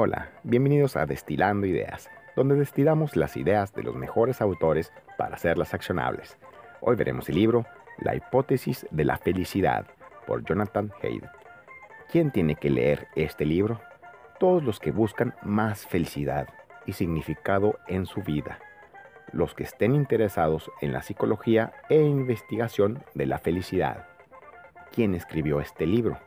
Hola, bienvenidos a Destilando Ideas, donde destilamos las ideas de los mejores autores para hacerlas accionables. Hoy veremos el libro La hipótesis de la felicidad por Jonathan Haidt. ¿Quién tiene que leer este libro? Todos los que buscan más felicidad y significado en su vida. Los que estén interesados en la psicología e investigación de la felicidad. ¿Quién escribió este libro?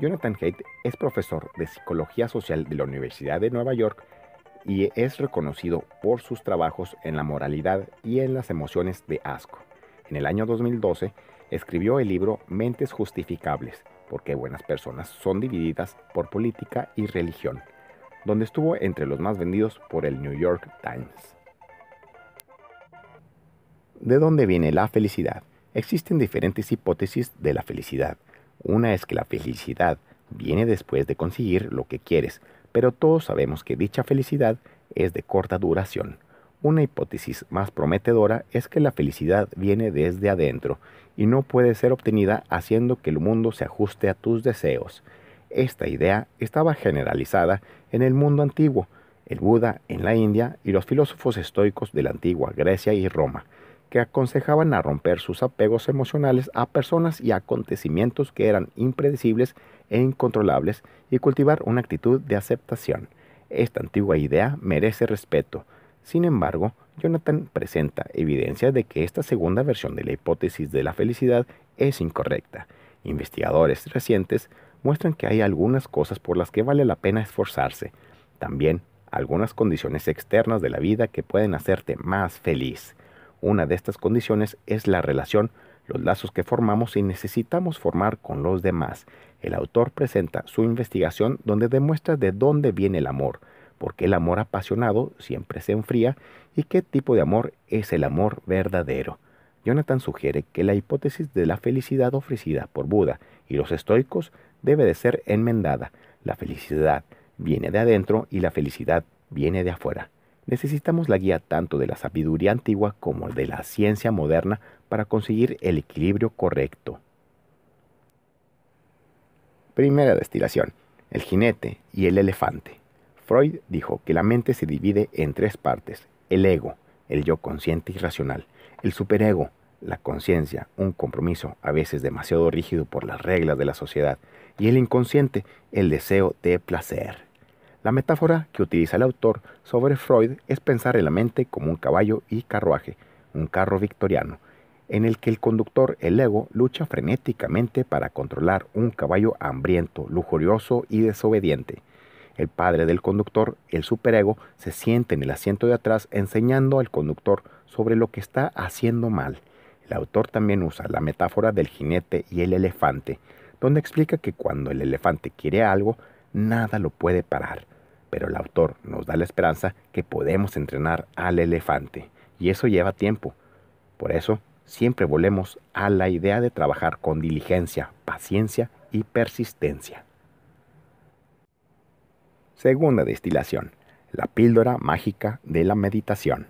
Jonathan Haidt es profesor de Psicología Social de la Universidad de Nueva York y es reconocido por sus trabajos en la moralidad y en las emociones de asco. En el año 2012 escribió el libro Mentes Justificables, porque buenas personas son divididas por política y religión, donde estuvo entre los más vendidos por el New York Times. ¿De dónde viene la felicidad? Existen diferentes hipótesis de la felicidad. Una es que la felicidad viene después de conseguir lo que quieres, pero todos sabemos que dicha felicidad es de corta duración. Una hipótesis más prometedora es que la felicidad viene desde adentro y no puede ser obtenida haciendo que el mundo se ajuste a tus deseos. Esta idea estaba generalizada en el mundo antiguo, el Buda en la India y los filósofos estoicos de la antigua Grecia y Roma que aconsejaban a romper sus apegos emocionales a personas y acontecimientos que eran impredecibles e incontrolables y cultivar una actitud de aceptación. Esta antigua idea merece respeto. Sin embargo, Jonathan presenta evidencia de que esta segunda versión de la hipótesis de la felicidad es incorrecta. Investigadores recientes muestran que hay algunas cosas por las que vale la pena esforzarse, también algunas condiciones externas de la vida que pueden hacerte más feliz. Una de estas condiciones es la relación, los lazos que formamos y necesitamos formar con los demás. El autor presenta su investigación donde demuestra de dónde viene el amor, por qué el amor apasionado siempre se enfría y qué tipo de amor es el amor verdadero. Jonathan sugiere que la hipótesis de la felicidad ofrecida por Buda y los estoicos debe de ser enmendada. La felicidad viene de adentro y la felicidad viene de afuera. Necesitamos la guía tanto de la sabiduría antigua como de la ciencia moderna para conseguir el equilibrio correcto. Primera destilación. El jinete y el elefante. Freud dijo que la mente se divide en tres partes. El ego, el yo consciente y racional. El superego, la conciencia, un compromiso a veces demasiado rígido por las reglas de la sociedad. Y el inconsciente, el deseo de placer. La metáfora que utiliza el autor sobre Freud es pensar en la mente como un caballo y carruaje, un carro victoriano, en el que el conductor, el ego, lucha frenéticamente para controlar un caballo hambriento, lujurioso y desobediente. El padre del conductor, el superego, se siente en el asiento de atrás enseñando al conductor sobre lo que está haciendo mal. El autor también usa la metáfora del jinete y el elefante, donde explica que cuando el elefante quiere algo, nada lo puede parar pero el autor nos da la esperanza que podemos entrenar al elefante, y eso lleva tiempo. Por eso, siempre volvemos a la idea de trabajar con diligencia, paciencia y persistencia. Segunda destilación, la píldora mágica de la meditación.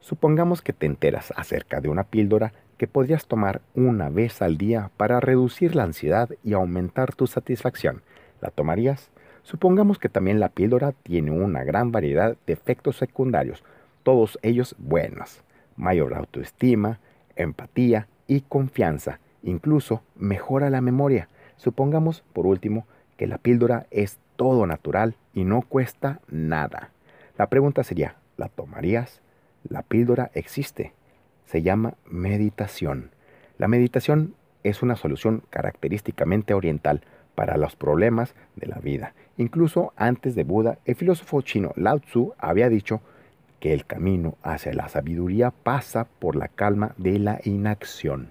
Supongamos que te enteras acerca de una píldora que podrías tomar una vez al día para reducir la ansiedad y aumentar tu satisfacción. ¿La tomarías? Supongamos que también la píldora tiene una gran variedad de efectos secundarios, todos ellos buenos. Mayor autoestima, empatía y confianza. Incluso mejora la memoria. Supongamos, por último, que la píldora es todo natural y no cuesta nada. La pregunta sería, ¿la tomarías? La píldora existe. Se llama meditación. La meditación es una solución característicamente oriental para los problemas de la vida. Incluso antes de Buda, el filósofo chino Lao Tzu había dicho que el camino hacia la sabiduría pasa por la calma de la inacción.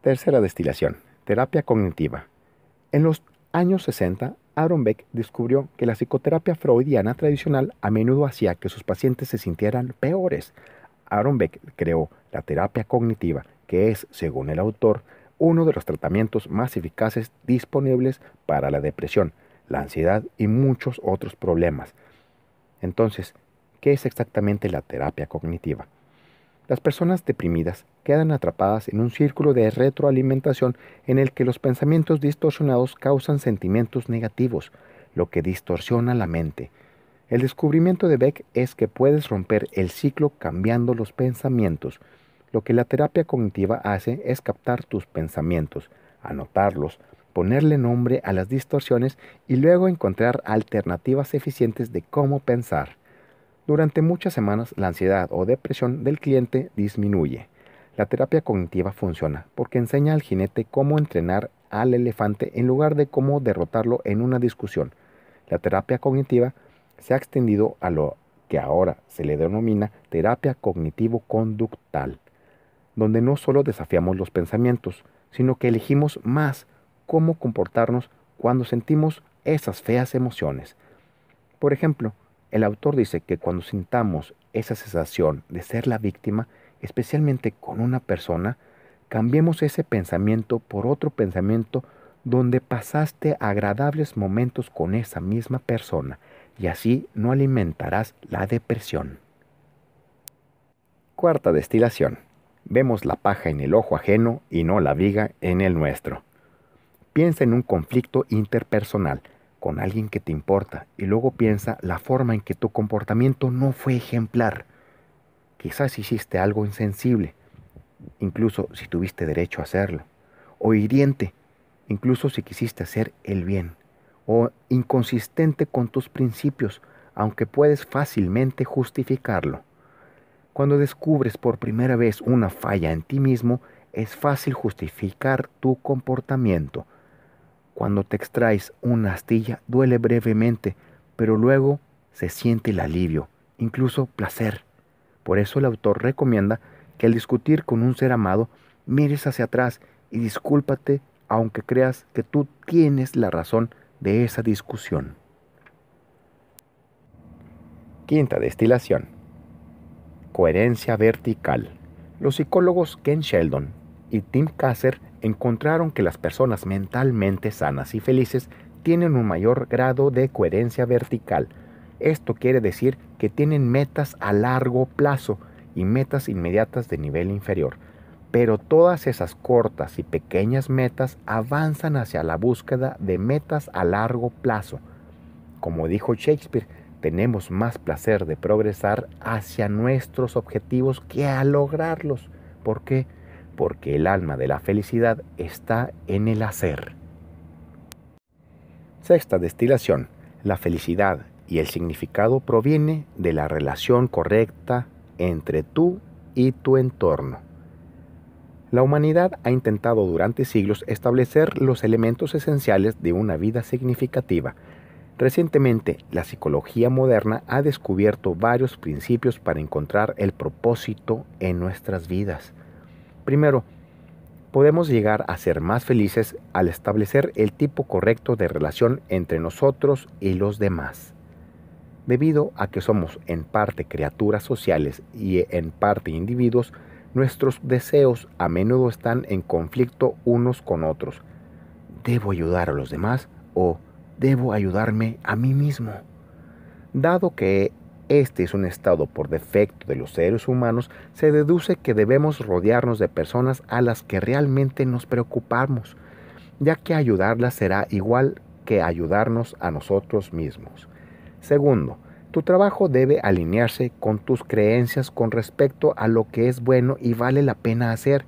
Tercera destilación, terapia cognitiva. En los años 60, Aaron Beck descubrió que la psicoterapia freudiana tradicional a menudo hacía que sus pacientes se sintieran peores. Aaron Beck creó la terapia cognitiva, que es, según el autor, uno de los tratamientos más eficaces disponibles para la depresión, la ansiedad y muchos otros problemas. Entonces, ¿qué es exactamente la terapia cognitiva? Las personas deprimidas quedan atrapadas en un círculo de retroalimentación en el que los pensamientos distorsionados causan sentimientos negativos, lo que distorsiona la mente. El descubrimiento de Beck es que puedes romper el ciclo cambiando los pensamientos. Lo que la terapia cognitiva hace es captar tus pensamientos, anotarlos, ponerle nombre a las distorsiones y luego encontrar alternativas eficientes de cómo pensar. Durante muchas semanas la ansiedad o depresión del cliente disminuye. La terapia cognitiva funciona porque enseña al jinete cómo entrenar al elefante en lugar de cómo derrotarlo en una discusión. La terapia cognitiva se ha extendido a lo que ahora se le denomina terapia cognitivo-conductal donde no solo desafiamos los pensamientos, sino que elegimos más cómo comportarnos cuando sentimos esas feas emociones. Por ejemplo, el autor dice que cuando sintamos esa sensación de ser la víctima, especialmente con una persona, cambiemos ese pensamiento por otro pensamiento donde pasaste agradables momentos con esa misma persona y así no alimentarás la depresión. Cuarta destilación vemos la paja en el ojo ajeno y no la viga en el nuestro. Piensa en un conflicto interpersonal con alguien que te importa y luego piensa la forma en que tu comportamiento no fue ejemplar. Quizás hiciste algo insensible, incluso si tuviste derecho a hacerlo, o hiriente, incluso si quisiste hacer el bien, o inconsistente con tus principios, aunque puedes fácilmente justificarlo. Cuando descubres por primera vez una falla en ti mismo, es fácil justificar tu comportamiento. Cuando te extraes una astilla duele brevemente, pero luego se siente el alivio, incluso placer. Por eso el autor recomienda que al discutir con un ser amado, mires hacia atrás y discúlpate aunque creas que tú tienes la razón de esa discusión. Quinta destilación coherencia vertical. Los psicólogos Ken Sheldon y Tim Kasser encontraron que las personas mentalmente sanas y felices tienen un mayor grado de coherencia vertical. Esto quiere decir que tienen metas a largo plazo y metas inmediatas de nivel inferior. Pero todas esas cortas y pequeñas metas avanzan hacia la búsqueda de metas a largo plazo. Como dijo Shakespeare, tenemos más placer de progresar hacia nuestros objetivos que a lograrlos. ¿Por qué? Porque el alma de la felicidad está en el hacer. Sexta destilación. La felicidad y el significado proviene de la relación correcta entre tú y tu entorno. La humanidad ha intentado durante siglos establecer los elementos esenciales de una vida significativa, Recientemente, la psicología moderna ha descubierto varios principios para encontrar el propósito en nuestras vidas. Primero, podemos llegar a ser más felices al establecer el tipo correcto de relación entre nosotros y los demás. Debido a que somos en parte criaturas sociales y en parte individuos, nuestros deseos a menudo están en conflicto unos con otros. ¿Debo ayudar a los demás o debo ayudarme a mí mismo. Dado que este es un estado por defecto de los seres humanos, se deduce que debemos rodearnos de personas a las que realmente nos preocupamos, ya que ayudarlas será igual que ayudarnos a nosotros mismos. Segundo, tu trabajo debe alinearse con tus creencias con respecto a lo que es bueno y vale la pena hacer.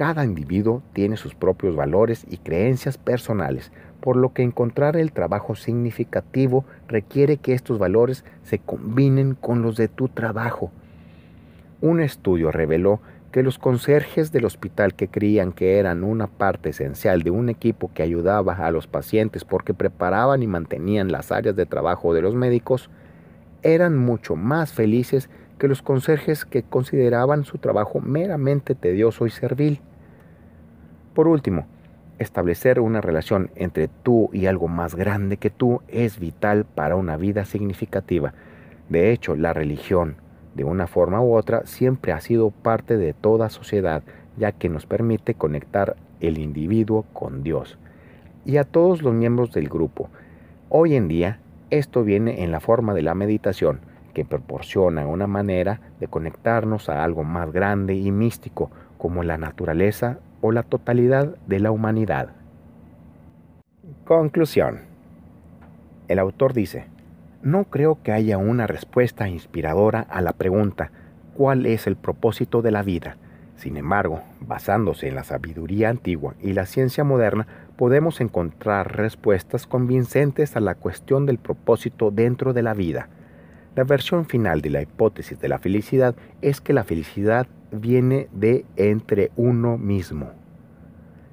Cada individuo tiene sus propios valores y creencias personales, por lo que encontrar el trabajo significativo requiere que estos valores se combinen con los de tu trabajo. Un estudio reveló que los conserjes del hospital que creían que eran una parte esencial de un equipo que ayudaba a los pacientes porque preparaban y mantenían las áreas de trabajo de los médicos, eran mucho más felices que los conserjes que consideraban su trabajo meramente tedioso y servil. Por último, establecer una relación entre tú y algo más grande que tú es vital para una vida significativa. De hecho, la religión, de una forma u otra, siempre ha sido parte de toda sociedad, ya que nos permite conectar el individuo con Dios y a todos los miembros del grupo. Hoy en día, esto viene en la forma de la meditación, que proporciona una manera de conectarnos a algo más grande y místico, como la naturaleza o la totalidad de la humanidad. Conclusión. El autor dice, no creo que haya una respuesta inspiradora a la pregunta, ¿cuál es el propósito de la vida? Sin embargo, basándose en la sabiduría antigua y la ciencia moderna, podemos encontrar respuestas convincentes a la cuestión del propósito dentro de la vida. La versión final de la hipótesis de la felicidad es que la felicidad viene de entre uno mismo.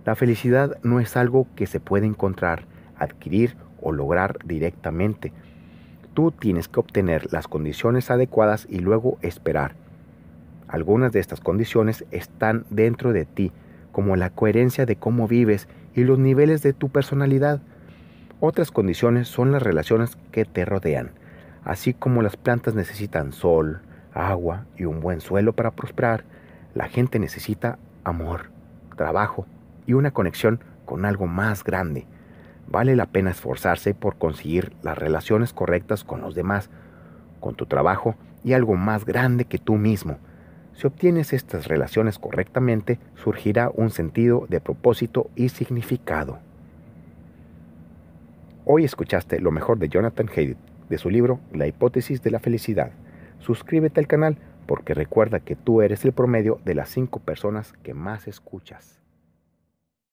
La felicidad no es algo que se puede encontrar, adquirir o lograr directamente. Tú tienes que obtener las condiciones adecuadas y luego esperar. Algunas de estas condiciones están dentro de ti, como la coherencia de cómo vives y los niveles de tu personalidad. Otras condiciones son las relaciones que te rodean, así como las plantas necesitan sol, agua y un buen suelo para prosperar, la gente necesita amor, trabajo y una conexión con algo más grande. Vale la pena esforzarse por conseguir las relaciones correctas con los demás, con tu trabajo y algo más grande que tú mismo. Si obtienes estas relaciones correctamente, surgirá un sentido de propósito y significado. Hoy escuchaste lo mejor de Jonathan Haidt, de su libro La hipótesis de la felicidad. Suscríbete al canal porque recuerda que tú eres el promedio de las 5 personas que más escuchas.